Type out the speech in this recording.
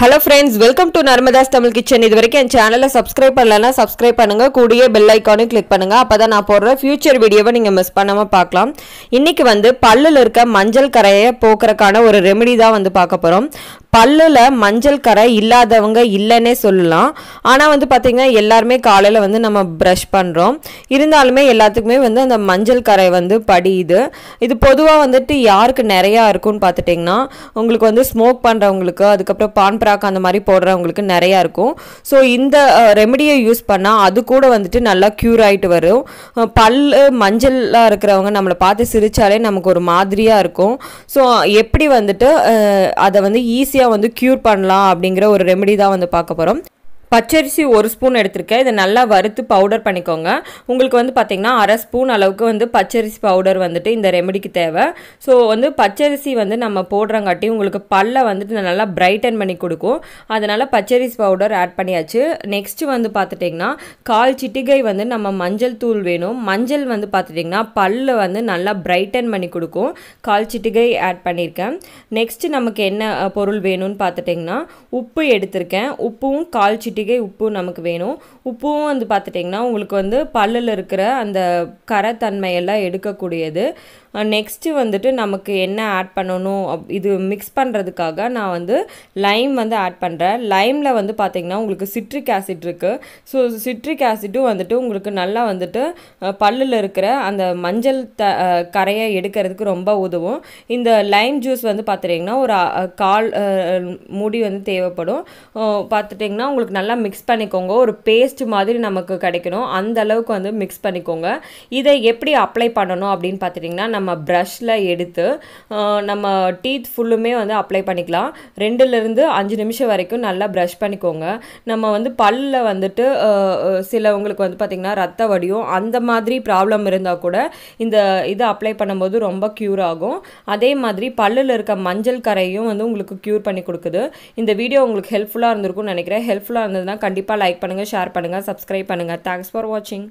hello friends welcome to Narmada's Tamil kitchen இது வரைக்கும் என் சேனலை சப்ஸ்கிரைப் பண்ணலன்னா சப்ஸ்கிரைப் பண்ணுங்கள் கூடிய பெல் ஐக்கானும் கிளிக் பண்ணுங்கள் அப்போ நான் போடுற ஃபியூச்சர் வீடியோவை நீங்கள் மிஸ் பண்ணாமல் பார்க்கலாம் இன்னைக்கு வந்து பல்லில் இருக்க மஞ்சள் கரையை போக்குறக்கான ஒரு ரெமெடி தான் வந்து பார்க்க போகிறோம் பல்லில் மஞ்சள் கரை இல்லாதவங்க இல்லைன்னே சொல்லலாம் ஆனால் வந்து பார்த்திங்கன்னா எல்லாருமே காலையில் வந்து நம்ம ப்ரஷ் பண்ணுறோம் இருந்தாலுமே எல்லாத்துக்குமே வந்து அந்த மஞ்சள் கரை வந்து படியுது இது பொதுவாக வந்துட்டு யாருக்கு நிறையா இருக்கும்னு பார்த்துட்டிங்கன்னா உங்களுக்கு வந்து ஸ்மோக் பண்ணுறவங்களுக்கு அதுக்கப்புறம் பான் பிராக் அந்த மாதிரி போடுறவங்களுக்கு நிறையா இருக்கும் ஸோ இந்த ரெமடியை யூஸ் பண்ணால் அது கூட வந்துட்டு நல்லா க்யூர் ஆகிட்டு வரும் பல் மஞ்சளாக இருக்கிறவங்க நம்மளை பார்த்து சிரித்தாலே நமக்கு ஒரு மாதிரியாக இருக்கும் ஸோ எப்படி வந்துட்டு அதை வந்து ஈஸியாக வந்து க்யூர் பண்ணலாம் அப்படிங்கிற ஒரு ரெமெடி தான் வந்து பார்க்க போகிறோம் பச்சரிசி ஒரு ஸ்பூன் எடுத்திருக்கேன் இதை நல்லா வறுத்து பவுடர் பண்ணிக்கோங்க உங்களுக்கு வந்து பார்த்திங்கன்னா அரை ஸ்பூன் அளவுக்கு வந்து பச்சரிசி பவுடர் வந்துட்டு இந்த ரெமடிக்கு தேவை ஸோ வந்து பச்சரிசி வந்து நம்ம போடுறங்காட்டி உங்களுக்கு பல்ல வந்துட்டு நல்லா பிரைட்டன் பண்ணி கொடுக்கும் அதனால் பச்சரிசி பவுடர் ஆட் பண்ணியாச்சு நெக்ஸ்ட்டு வந்து பார்த்துட்டிங்கன்னா கால் சிட்டிகை வந்து நம்ம மஞ்சள் தூள் வேணும் மஞ்சள் வந்து பார்த்துட்டிங்கன்னா பல்ல வந்து நல்லா பிரைட்டன் பண்ணி கொடுக்கும் கால் சிட்டிகை ஆட் பண்ணியிருக்கேன் நெக்ஸ்ட்டு நமக்கு என்ன பொருள் வேணும்னு பார்த்துட்டிங்கன்னா உப்பு எடுத்திருக்கேன் உப்பும் கால் சிட்டி சிட்டிகை உப்பு நமக்கு வேணும் உப்பும் வந்து பார்த்துட்டிங்கன்னா உங்களுக்கு வந்து பல்லில் இருக்கிற அந்த கரைத்தன்மையெல்லாம் எடுக்கக்கூடியது நெக்ஸ்ட்டு வந்துட்டு நமக்கு என்ன ஆட் பண்ணணும் அப் இது மிக்ஸ் பண்ணுறதுக்காக நான் வந்து லைம் வந்து ஆட் பண்ணுறேன் லைமில் வந்து பார்த்திங்கன்னா உங்களுக்கு சிட்ரிக் ஆசிட் இருக்குது ஸோ சிட்ரிக் ஆசிட்டும் வந்துட்டு உங்களுக்கு நல்லா வந்துட்டு பல்லில் இருக்கிற அந்த மஞ்சள் த கரையை எடுக்கிறதுக்கு ரொம்ப உதவும் இந்த லைம் ஜூஸ் வந்து பார்த்துட்டிங்கன்னா ஒரு கால் மூடி வந்து தேவைப்படும் பார்த்துட்டிங்கன்னா உங்களுக்கு நல்லா நல்லா மிக்ஸ் பண்ணிக்கோங்க ஒரு பேஸ்ட் மாதிரி நமக்கு கிடைக்கணும் அந்த அளவுக்கு வந்து மிக்ஸ் பண்ணிக்கோங்க இதை எப்படி அப்ளை பண்ணணும் அப்படின்னு பார்த்துட்டிங்கன்னா நம்ம ப்ரஷில் எடுத்து நம்ம டீத் ஃபுல்லுமே வந்து அப்ளை பண்ணிக்கலாம் ரெண்டுலேருந்து அஞ்சு நிமிஷம் வரைக்கும் நல்லா ப்ரஷ் பண்ணிக்கோங்க நம்ம வந்து பல்லில் வந்துட்டு சிலவங்களுக்கு வந்து பார்த்திங்கன்னா ரத்த வடியும் அந்த மாதிரி ப்ராப்ளம் இருந்தால் கூட இந்த இதை அப்ளை பண்ணும்போது ரொம்ப க்யூர் ஆகும் அதே மாதிரி பல்லில் இருக்க மஞ்சள் கரையும் வந்து உங்களுக்கு க்யூர் பண்ணி கொடுக்குது இந்த வீடியோ உங்களுக்கு ஹெல்ப்ஃபுல்லாக இருந்திருக்கும்னு நினைக்கிறேன் ஹெல்ப்ஃபுல்லாக இருந்து பிடிச்சிருந்ததுன்னா கண்டிப்பாக லைக் பண்ணுங்கள் ஷேர் பண்ணுங்கள் சப்ஸ்கிரைப் பண்ணுங்கள் தேங்க்ஸ் ஃபார் வாட்சிங்